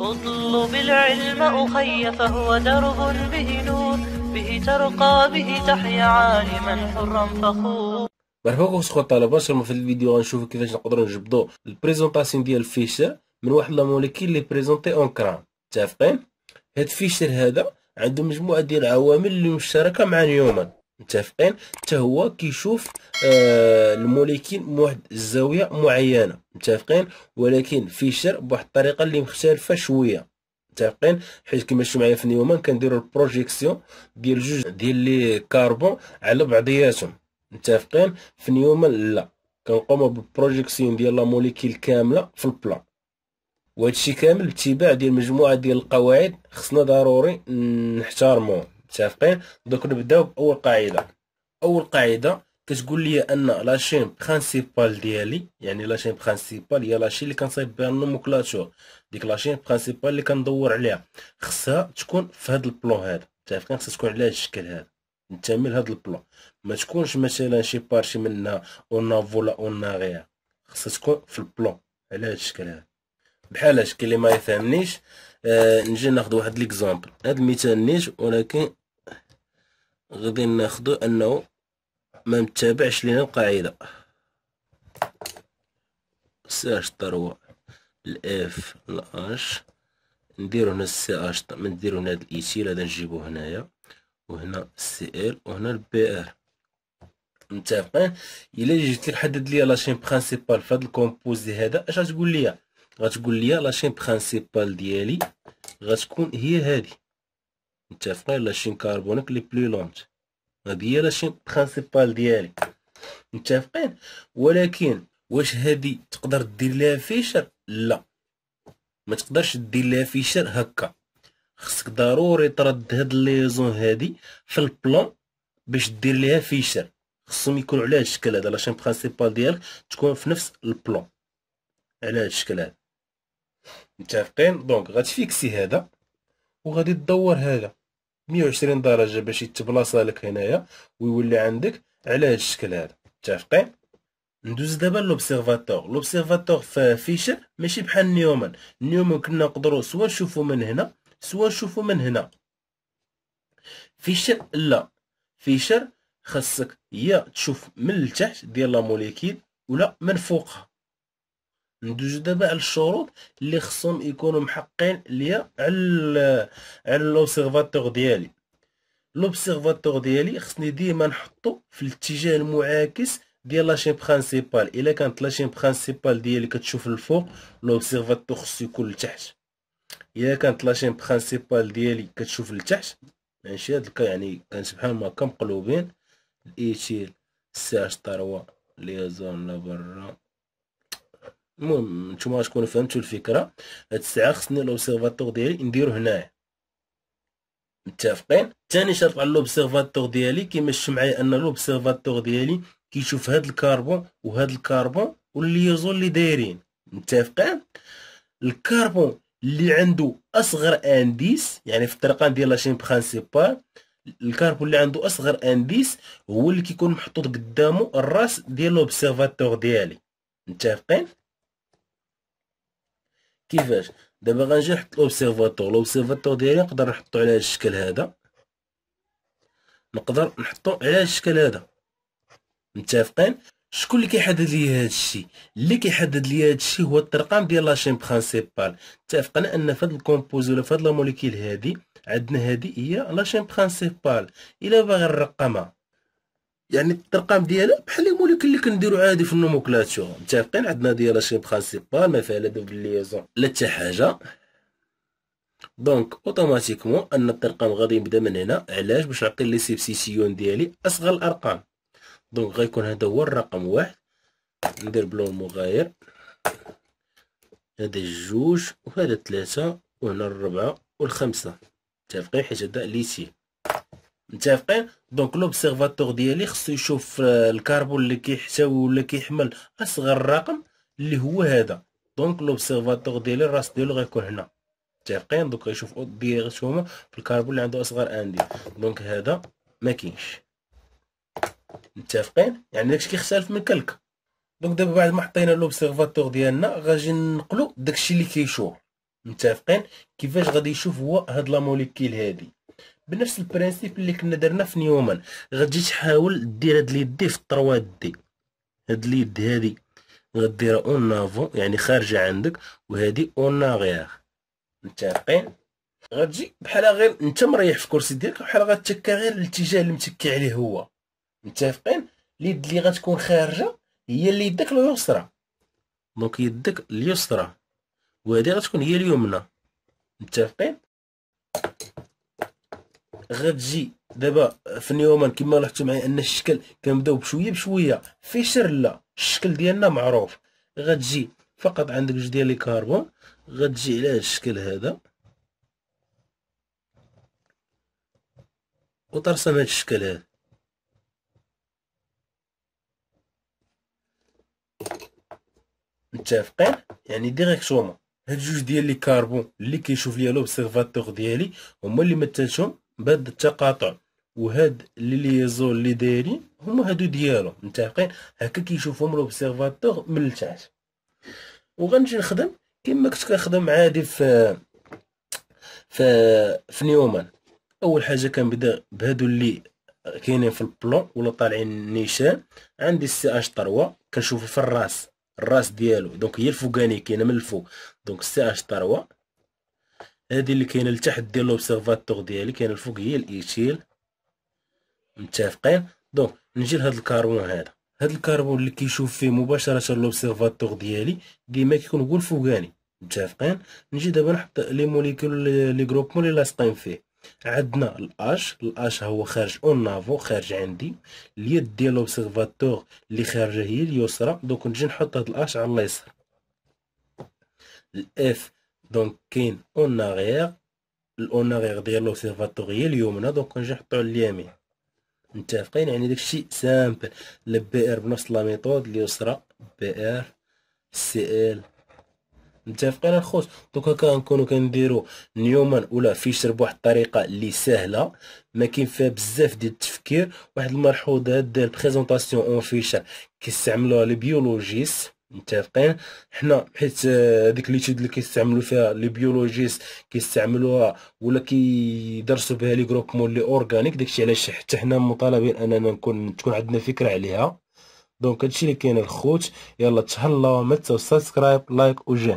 اطلب العلم أخي فهو درب به نور به ترقى به تحيا عالما حرا فخور مرحبا خوتي الطلبه ان شاء الله في الفيديو غنشوفوا كيفاش نقدروا نجبدوا البريزونطاسيون ديال الفيشه من واحد لا موليكيل لي بريزونتي اون كران متفقين هاد الفيشر هذا عنده مجموعه ديال العوامل اللي مشتركه مع نيومان متفقين حتى هو كيشوف آه، الموليكين من واحد الزاويه معينه متفقين ولكن فيشر بواحد الطريقه اللي مختلفه شويه متفقين حيت كما شفتوا معايا في نيومان كنديروا البروجيكسيون ديال جوج ديال لي كاربون على بعضياتهم متفقين في نيومان لا كنقوموا بالبروجيكسيون ديال لا موليكيل كامله في البلا وهادشي كامل باتباع ديال مجموعه ديال القواعد خصنا ضروري نحترموه متفقين دوك نبداو باول قاعده اول قاعده كتقول لي ان لاشين برينسيبال ديالي يعني لاشين برينسيبال هي شين اللي كنصايب بها النوموكلاتور ديك لاشين برينسيبال اللي كندور عليها خصها تكون في هذا البلون هذا متفقين خصها تكون على هذا الشكل هذا نتامل هذا البلون ما تكونش مثلا شي بارشي منها اون فولا اون غير خصها تكون في البلون على هذا الشكل هذا بحال هادشي اللي ما يفهمنيش آه نجي ناخذ واحد ليكزامبل هاد المثال نيت ولكن غادي ناخذ انه ما متبعش لينا القاعده سي اش ثروه الاف الاش نديرو هنا السي اش ما نديرو هنا هاد الايتيل هذا نجيبو هنايا وهنا السي ال وهنا البي ار متفقين الا تحدد لي حدد لاشين برينسيبال فهاد الكومبوزي هذا اش غتقول ليا غتقول لي لاشين برينسيبال ديالي غتكون هي هذه متفقين لاشين كاربونيك لي بلو لونت هذه هي لاشين برينسيبال ديالي متفقين ولكن واش هذه تقدر دير لها فيشر لا ما تقدرش دير لها فيشر هكا خصك ضروري ترد هاد ليزون هادي في البلان باش دير ليها فيشر خصهم يكونوا على هاد الشكل هذا لاشين برينسيبال ديالك تكون في نفس البلان على هاد الشكل هذا متفقين دونك غتفيكسي هذا وغادي تدور هذا 120 درجه باش يتبلاصا لك هنايا ويولي عندك على هذا الشكل هذا متفقين ندوز دابا لوبسيرفاتور لوبسيرفاتور في فيشر ماشي بحال نيومن نيومن كنا نقدروا سوا نشوفوا من هنا سوا نشوفوا من هنا فيشر لا فيشر خاصك يا تشوف من التحت ديال لا موليكيل ولا من فوقها ندوزو دابا على الشروط اللي خصهم يكونوا محقين ليا على على لوبسيرفاتور ديالي لوبسيرفاتور ديالي خصني ديما نحطو في الاتجاه المعاكس ديال لاشين برينسيبال الا كانت لاشين برينسيبال ديالي كتشوف الفوق لوبسيرفاتور خصو يكون لتحت الا كانت لاشين برينسيبال ديالي كتشوف لتحت ماشي هاد يعني كان سبحان الله هكا مقلوبين الايتيل سي اش 3 لي زون لبرا المهم نتوما تكونوا فهمتوا الفكره هاد الساعه خصني لوبسيرفاتور ديالي نديرو هنايا متفقين ثاني شرط على لوبسيرفاتور ديالي كيمشي معايا ان لوبسيرفاتور ديالي كيشوف هاد الكربون وهاد الكربون والليزون اللي دايرين متفقين الكربون اللي عنده اصغر انديس يعني في الطرقان ديال لاشين برينسيبال الكربون اللي عنده اصغر انديس هو اللي كيكون محطوط قدامه الراس ديال لوبسيرفاتور ديالي متفقين كيفاش دابا غنجي نحط لوبسيرفاتور لوبسيرفاتور ديالي نقدر نحطو على هاد الشكل هذا نقدر نحطو على هاد الشكل هذا متفقين شكون اللي كيحدد لي هادشي اللي كيحدد لي هادشي هو الترقام ديال لاشين برينسيبال اتفقنا ان في هاد الكومبوز ولا في هاد لا موليكيل هادي عندنا هادي هي لاشين برينسيبال الا باغي نرقمها يعني الارقام ديالها بحال لي الموليك اللي كنديرو عادي في النوموكلاتور متفقين عندنا ديال شي برانسيبال ما فيها لا ليزون لا حتى حاجه دونك اوتوماتيكمون ان الارقام غادي نبدا من هنا علاش باش نعطي لي سيبسيسيون ديالي اصغر الارقام دونك غيكون هذا هو الرقم واحد ندير بلون مغاير هذا الجوج وهذا ثلاثة وهنا الربعة والخمسة متفقين حيت هذا ليتي متفقين دونك لوبسيرفاتور ديالي خصو يشوف الكربون اللي كيحتوي ولا كيحمل اصغر رقم اللي هو هذا دونك لوبسيرفاتور ديالي الراس ديالو غيكون هنا متفقين دونك غيشوف ديريكت هما في الكربون اللي عنده اصغر انديه دونك هذا ما كاينش متفقين يعني داكشي كيختلف من كلك دونك دابا بعد ما حطينا لوبسيرفاتور ديالنا غادي نقلو داكشي اللي كيشوف متفقين كيفاش غادي يشوف هو هاد لا موليكيل هادي بنفس البرانسيب اللي كنا درنا في نيومان غتجي تحاول دير هاد اليدي في الطروات دي هاد اليد هادي غديرها اون افون يعني خارجه عندك وهادي اون اغيغ متفقين غتجي بحال غير انت مريح في الكرسي ديالك بحال غتكا غير الاتجاه اللي متكي عليه هو متفقين اليد اللي غتكون خارجه هي اللي يدك اليسرى دونك يدك اليسرى وهادي غتكون هي اليمنى متفقين غتجي دابا في نيومان كما لاحظتوا معايا ان الشكل كنبداو بشويه بشويه في لا الشكل ديالنا معروف غتجي فقط عندك جوج ديال لي كاربون غتجي على هذا الشكل هذا وترسم هذا الشكل هذا متفقين يعني ديريكتومون هاد جوج ديال لي كاربون اللي كيشوف ليا لوبسيرفاتور ديالي هما اللي مثلتهم بعد التقاطع وهاد لي ليزون اللي دايرين هما هادو ديالو متفقين هكا كيشوفهم لوبسيرفاتور من التحت وغنجي نخدم كما كنت كنخدم عادي في في في نيومان اول حاجه كنبدا بهادو اللي كاينين في البلون ولا طالعين النيشان عندي السي اش 3 كنشوفو في الراس الراس ديالو دونك هي الفوقاني كاينه من الفوق دونك السي اش 3 هذه اللي كاينه لتحت ديال لوبسيرفاتور ديالي كاينه الفوق هي الايتيل متفقين دونك نجي لهاد الكربون هذا هاد الكربون اللي كيشوف فيه مباشره لوبسيرفاتور ديالي ديما كيكون هو الفوقاني متفقين نجي دابا نحط لي موليكول لي جروبمون اللي لاصقين فيه عندنا الاش الاش هو خارج اون نافو خارج عندي اليد ديال لوبسيرفاتور اللي خارجه هي اليسرى دونك نجي نحط هاد الاش على اليسار الاف دونك كاين اوناغيغ الاوناغيغ ديال لوبسيرفاتوري اليمنى دونك نجي نحطو على اليمين متفقين يعني داكشي سامبل لبي ار بنفس لا ميثود اليسرى بي ار سي ال متفقين الخوت هكا نكونو كنديرو نيومان ولا فيشر بواحد الطريقه اللي سهله ما كاين فيها بزاف ديال التفكير واحد الملحوظات ديال بريزونطاسيون اون فيشر كيستعملوها لي بيولوجيست متفقين حنا حيت ديك آه، ليتود اللي كيستعملوا فيها لي بيولوجيست كيستعملوها ولا كيدرسوا بها لي جروبمون لي اورغانيك داكشي علاش حتى حنا مطالبين اننا نكون تكون عندنا فكره عليها دونك هادشي اللي كاين الخوت يلا تهلاو متى سبسكرايب لايك وجيم